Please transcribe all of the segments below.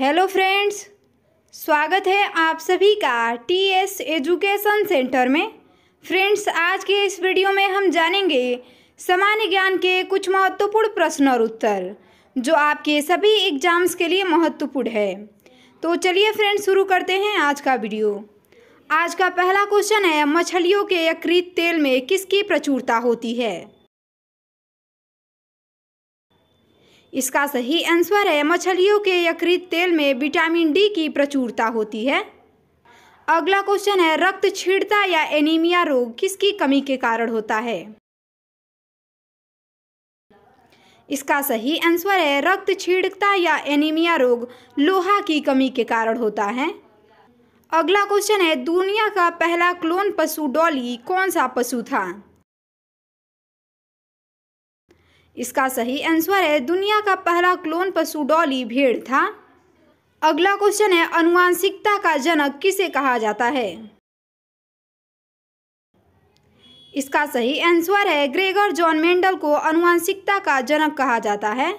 hello friends स्वागत है आप सभी का टी एस एजुकेशन सेंटर में फ्रेंड्स आज के इस वीडियो में हम जानेंगे सामान्य ज्ञान के कुछ महत्वपूर्ण प्रश्न और उत्तर जो आपके सभी एग्जाम्स के लिए महत्वपूर्ण है तो चलिए फ्रेंड्स शुरू करते हैं आज का वीडियो आज का पहला क्वेश्चन है मछलियों के यकृत तेल में किसकी प्रचुरता होती है इसका सही आंसर है मछलियों के यकृत तेल में विटामिन डी की प्रचुरता होती है अगला क्वेश्चन है रक्त छीड़ता या एनीमिया रोग किसकी कमी के कारण होता है इसका सही आंसर है रक्त छीड़ता या एनीमिया रोग लोहा की कमी के कारण होता है अगला क्वेश्चन है दुनिया का पहला क्लोन पशु डॉली कौन सा पशु था इसका सही आंसर है दुनिया का पहला क्लोन पशु डॉली भेड़ था अगला क्वेश्चन है अनुवांशिकता का जनक किसे कहा जाता है इसका सही आंसर है ग्रेगर जॉन मेंडल को अनुवांशिकता का जनक कहा जाता है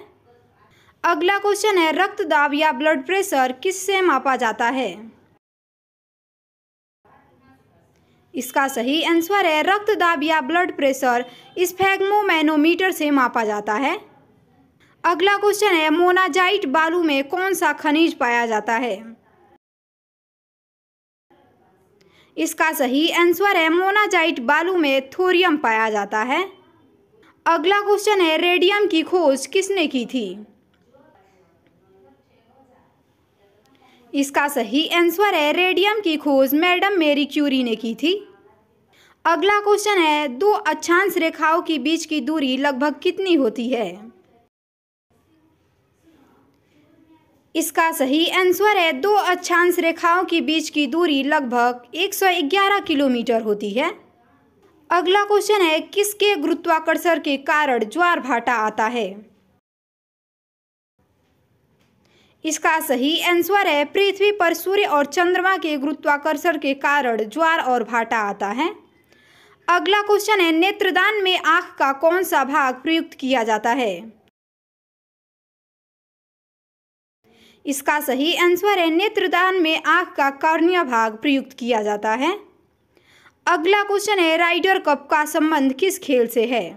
अगला क्वेश्चन है रक्तदाब या ब्लड प्रेशर किससे मापा जाता है इसका सही आंसर है रक्तदाब या ब्लड प्रेशर फैगमोमैनोमीटर से मापा जाता है अगला क्वेश्चन है मोनाजाइट बालू में कौन सा खनिज पाया जाता है इसका सही आंसर है मोनाजाइट बालू में थोरियम पाया जाता है अगला क्वेश्चन है रेडियम की खोज किसने की थी इसका सही आंसर है रेडियम की खोज मैडम मेरी क्यूरी ने की थी अगला क्वेश्चन है दो अक्षांश रेखाओं के बीच की दूरी लगभग कितनी होती है इसका सही आंसर है दो अक्षांश रेखाओं के बीच की दूरी लगभग 111 किलोमीटर होती है अगला क्वेश्चन है किसके गुरुत्वाकर्षण के कारण ज्वार भाटा आता है इसका सही आंसर है पृथ्वी पर सूर्य और चंद्रमा के गुरुत्वाकर्षण के कारण ज्वार और भाटा आता है अगला क्वेश्चन है नेत्रदान में आंख का कौन सा भाग प्रयुक्त किया जाता है इसका सही आंसर है नेत्रदान में आंख का कर्णीय भाग प्रयुक्त किया जाता है अगला क्वेश्चन है राइडर कप का संबंध किस खेल से है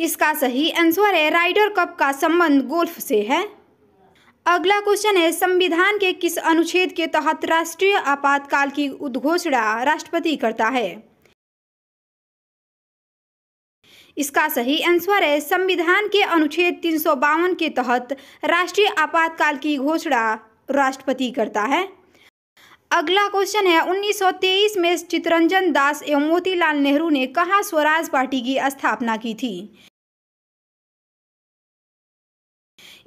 इसका सही आंसर है राइडर कप का संबंध गोल्फ से है अगला क्वेश्चन है संविधान के किस अनुच्छेद के तहत राष्ट्रीय आपातकाल की उद्घोषणा राष्ट्रपति करता है इसका सही आंसर है संविधान के अनुच्छेद तीन के तहत राष्ट्रीय आपातकाल की घोषणा राष्ट्रपति करता है अगला क्वेश्चन है 1923 में चितरंजन दास एवं मोतीलाल नेहरू ने कहा स्वराज पार्टी की स्थापना की थी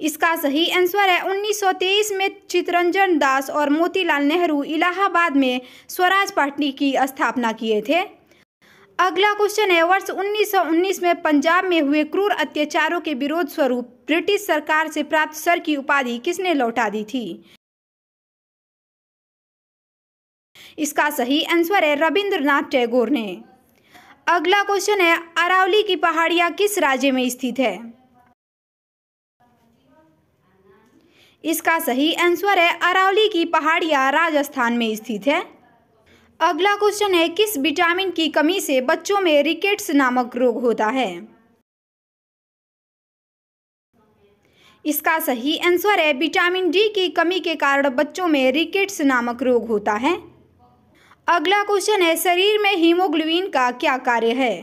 इसका सही आंसर है 1923 में चितरंजन दास और मोतीलाल नेहरू इलाहाबाद में स्वराज पार्टी की स्थापना किए थे अगला क्वेश्चन है वर्ष 1919 में पंजाब में हुए क्रूर अत्याचारों के विरोध स्वरूप ब्रिटिश सरकार से प्राप्त सर की उपाधि किसने लौटा दी थी इसका सही आंसर है रविंद्रनाथ टैगोर ने अगला क्वेश्चन है अरावली की पहाड़ियां किस राज्य में स्थित है इसका सही आंसर है अरावली की पहाड़ियाँ राजस्थान में स्थित है अगला क्वेश्चन है किस विटामिन की कमी से बच्चों में रिकेट्स नामक रोग होता है इसका सही आंसर है विटामिन डी की कमी के कारण बच्चों में रिकेट्स नामक रोग होता है अगला क्वेश्चन है शरीर में हीमोग्लोबिन का क्या कार्य है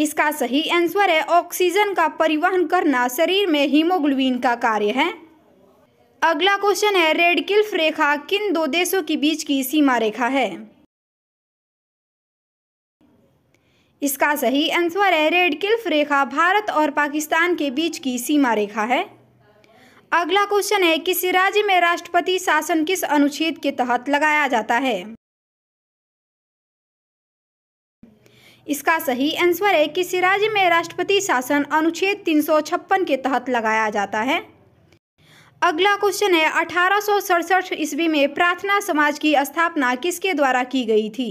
इसका सही आंसर है ऑक्सीजन का परिवहन करना शरीर में हीमोग्लोबिन का कार्य है अगला क्वेश्चन है किल्फ रेखा किन दो देशों के बीच की सीमा रेखा है इसका सही आंसर है रेडकिल्फ रेखा भारत और पाकिस्तान के बीच की सीमा रेखा है अगला क्वेश्चन है किसी राज्य में राष्ट्रपति शासन किस अनुच्छेद के तहत लगाया जाता है इसका सही आंसर है किसी राज्य में राष्ट्रपति शासन अनुच्छेद छप्पन के तहत लगाया जाता है अगला क्वेश्चन है अठारह ईस्वी में प्रार्थना समाज की स्थापना किसके द्वारा की गई थी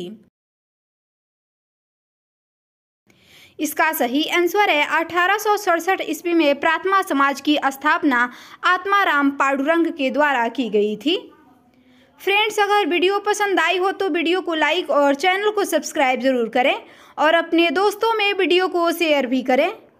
इसका सही आंसर है अठारह ईस्वी में प्रार्थना समाज की स्थापना आत्माराम पाडुरंग के द्वारा की गई थी फ्रेंड्स अगर वीडियो पसंद आई हो तो वीडियो को लाइक और चैनल को सब्सक्राइब ज़रूर करें और अपने दोस्तों में वीडियो को शेयर भी करें